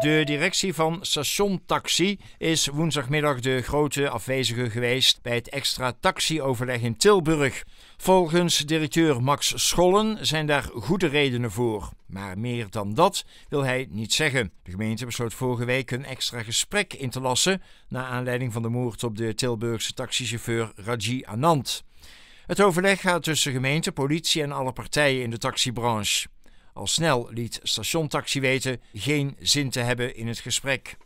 De directie van Station Taxi is woensdagmiddag de grote afwezige geweest bij het extra taxi-overleg in Tilburg. Volgens directeur Max Schollen zijn daar goede redenen voor. Maar meer dan dat wil hij niet zeggen. De gemeente besloot vorige week een extra gesprek in te lassen. na aanleiding van de moord op de Tilburgse taxichauffeur Raji Anand. Het overleg gaat tussen gemeente, politie en alle partijen in de taxibranche. Al snel liet stationtaxi weten geen zin te hebben in het gesprek.